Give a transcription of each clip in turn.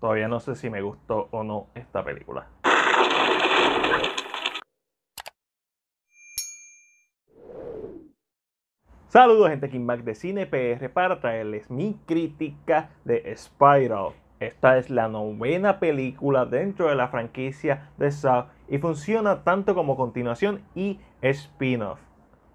Todavía no sé si me gustó o no esta película. Saludos gente, Kim Mac de Cine PR para traerles mi crítica de Spiral. Esta es la novena película dentro de la franquicia de Saw y funciona tanto como continuación y spin-off.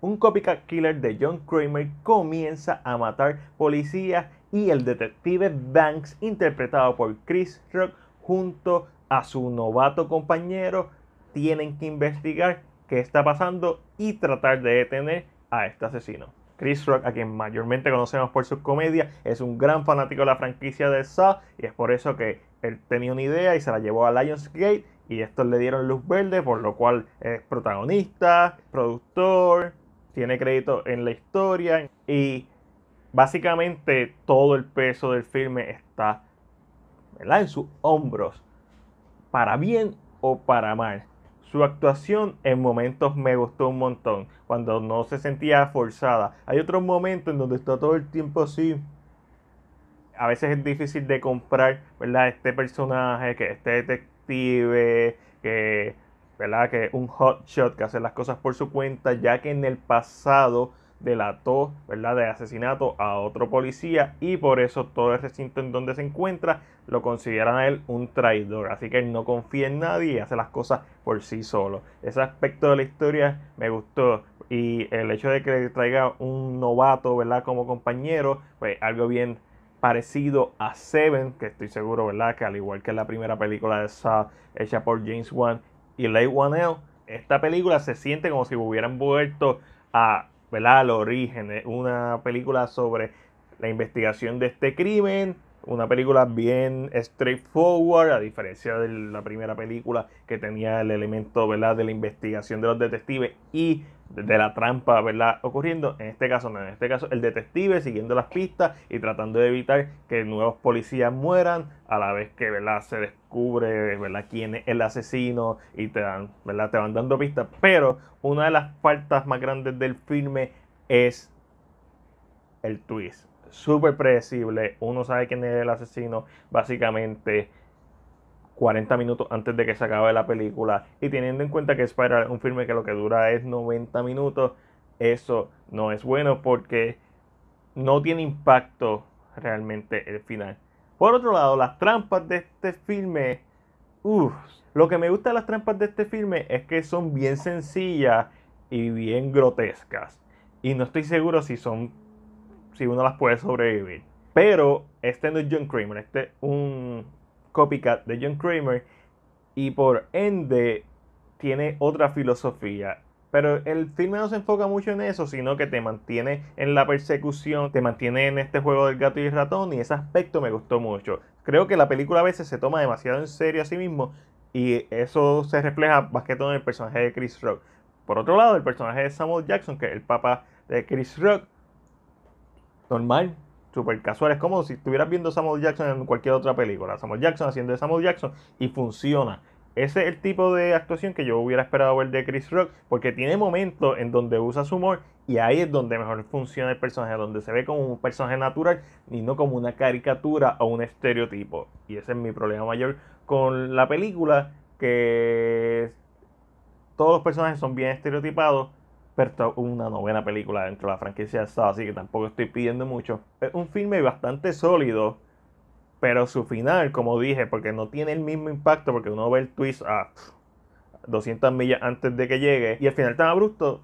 Un copycat killer de John Kramer comienza a matar policías y el detective Banks interpretado por Chris Rock junto a su novato compañero tienen que investigar qué está pasando y tratar de detener a este asesino. Chris Rock, a quien mayormente conocemos por sus comedias, es un gran fanático de la franquicia de Saw y es por eso que él tenía una idea y se la llevó a Lionsgate y estos le dieron luz verde, por lo cual es protagonista, productor, tiene crédito en la historia y básicamente todo el peso del filme está en sus hombros, para bien o para mal. Su actuación en momentos me gustó un montón, cuando no se sentía forzada. Hay otros momentos en donde está todo el tiempo así. A veces es difícil de comprar, Este personaje, que este detective, que, ¿verdad? Que un hotshot que hace las cosas por su cuenta, ya que en el pasado delató, ¿verdad?, de asesinato a otro policía y por eso todo el recinto en donde se encuentra lo consideran a él un traidor. Así que él no confía en nadie y hace las cosas por sí solo. Ese aspecto de la historia me gustó y el hecho de que traiga un novato, ¿verdad?, como compañero, pues algo bien parecido a Seven, que estoy seguro, ¿verdad?, que al igual que la primera película de Saw hecha por James Wan y Leigh Whannell, esta película se siente como si hubieran vuelto a ¿verdad? Los orígenes, una película sobre la investigación de este crimen una película bien straightforward, a diferencia de la primera película que tenía el elemento ¿verdad? de la investigación de los detectives y de la trampa ¿verdad? ocurriendo. En este caso, no, en este caso, el detective siguiendo las pistas y tratando de evitar que nuevos policías mueran, a la vez que ¿verdad? se descubre ¿verdad? quién es el asesino y te, dan, ¿verdad? te van dando pistas. Pero una de las faltas más grandes del filme es el twist súper predecible. Uno sabe quién es el asesino, básicamente 40 minutos antes de que se acabe la película. Y teniendo en cuenta que es para un filme que lo que dura es 90 minutos, eso no es bueno porque no tiene impacto realmente el final. Por otro lado, las trampas de este filme. lo que me gusta de las trampas de este filme es que son bien sencillas y bien grotescas. Y no estoy seguro si son si uno las puede sobrevivir. Pero este no es John Kramer, este es un copycat de John Kramer y por ende tiene otra filosofía. Pero el filme no se enfoca mucho en eso, sino que te mantiene en la persecución, te mantiene en este juego del gato y el ratón y ese aspecto me gustó mucho. Creo que la película a veces se toma demasiado en serio a sí mismo y eso se refleja más que todo en el personaje de Chris Rock. Por otro lado, el personaje de Samuel Jackson, que es el papá de Chris Rock, normal, super casual. Es como si estuvieras viendo Samuel Jackson en cualquier otra película. Samuel Jackson haciendo de Samuel Jackson y funciona. Ese es el tipo de actuación que yo hubiera esperado ver de Chris Rock, porque tiene momentos en donde usa su humor y ahí es donde mejor funciona el personaje, donde se ve como un personaje natural y no como una caricatura o un estereotipo. Y ese es mi problema mayor con la película, que todos los personajes son bien estereotipados pero una novena película dentro de la franquicia de así que tampoco estoy pidiendo mucho. Es un filme bastante sólido, pero su final, como dije, porque no tiene el mismo impacto, porque uno ve el twist a 200 millas antes de que llegue, y el final tan abrupto,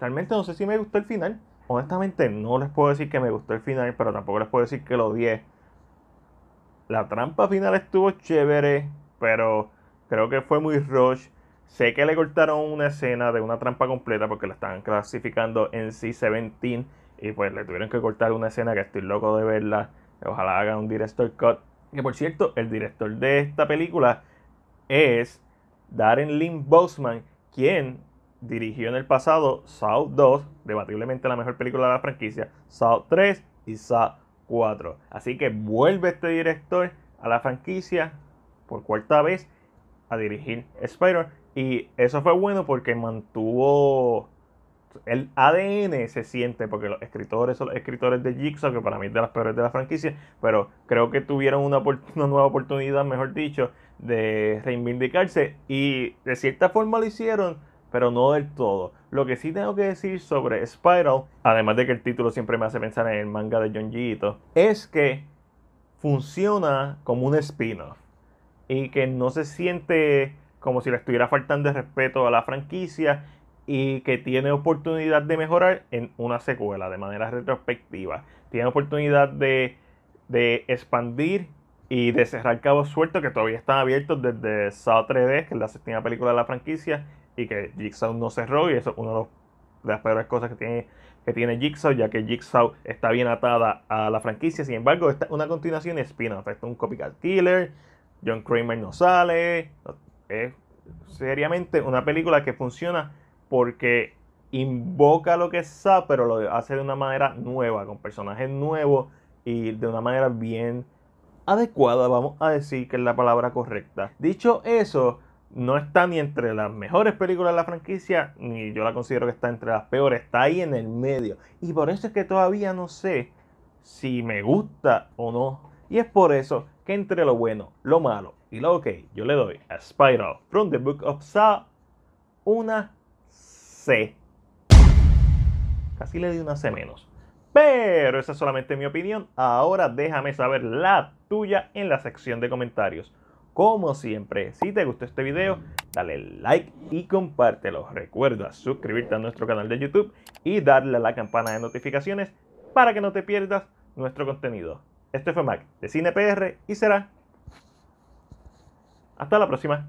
realmente no sé si me gustó el final. Honestamente, no les puedo decir que me gustó el final, pero tampoco les puedo decir que lo odié. La trampa final estuvo chévere, pero creo que fue muy rush Sé que le cortaron una escena de una trampa completa porque la estaban clasificando en C-17 y pues le tuvieron que cortar una escena que estoy loco de verla. Ojalá haga un director cut. Que por cierto, el director de esta película es Darren Lynn Boseman, quien dirigió en el pasado South 2, debatiblemente la mejor película de la franquicia, South 3 y South 4. Así que vuelve este director a la franquicia por cuarta vez a dirigir Spider, y eso fue bueno porque mantuvo el ADN se siente, porque los escritores son los escritores de Jigsaw, que para mí es de las peores de la franquicia, pero creo que tuvieron una, nueva oportunidad, mejor dicho, de reivindicarse y de cierta forma lo hicieron, pero no del todo. Lo que sí tengo que decir sobre Spiral, además de que el título siempre me hace pensar en el manga de John Gito, es que funciona como un spin-off y que no se siente como si le estuviera faltando el respeto a la franquicia y que tiene oportunidad de mejorar en una secuela de manera retrospectiva. Tiene oportunidad de, de expandir y de cerrar cabos sueltos que todavía están abiertos desde Saw 3D, que es la séptima película de la franquicia, y que Jigsaw no cerró, y eso es una de, las peores cosas que tiene, que tiene Jigsaw, ya que Jigsaw está bien atada a la franquicia. Sin embargo, esta es una continuación de spin es un copycat killer, John Kramer no sale, es seriamente una película que funciona porque invoca lo que es pero lo hace de una manera nueva, con personajes nuevos y de una manera bien adecuada, vamos a decir que es la palabra correcta. Dicho eso, no está ni entre las mejores películas de la franquicia, ni yo la considero que está entre las peores, está ahí en el medio. Y por eso es que todavía no sé si me gusta o no. Y es por eso que entre lo bueno, lo malo y luego, ok, yo le doy a Spiral from the Book of Saw una C. Casi le di una C menos. Pero esa es solamente mi opinión. Ahora déjame saber la tuya en la sección de comentarios. Como siempre, si te gustó este video, dale like y compártelo. Recuerda suscribirte a nuestro canal de YouTube y darle a la campana de notificaciones para que no te pierdas nuestro contenido. Este fue Mac de CinePR y será hasta la próxima.